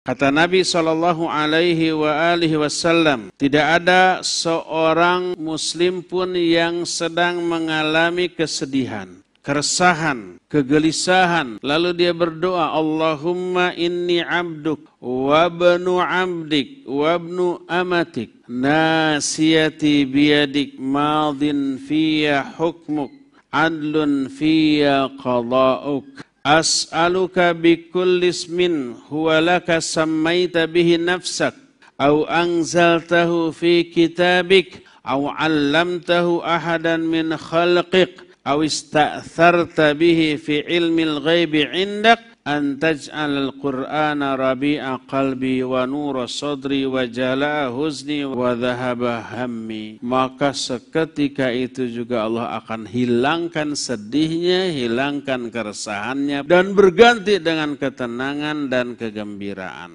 Kata Nabi Shallallahu Alaihi Wasallam, tidak ada seorang Muslim pun yang sedang mengalami kesedihan, keresahan, kegelisahan. Lalu dia berdoa, Allahumma inni abduk, wabnu abdik, wabnu amatik, nasiyati biadik, madin fiya hukmuk, adlun fiya qada'uk. أسألك بكل اسم هو لك سميت به نفسك أو أنزلته في كتابك أو علمته أحدا من خلقك أو استأثرت به في علم الغيب عندك أن تجعل القرآن qurana قلبي ونور wa وجلاء حزني wa همي، maka seketika itu juga Allah akan hilangkan sedihnya hilangkan keresahannya dan berganti dengan ketenangan dan kegembiraan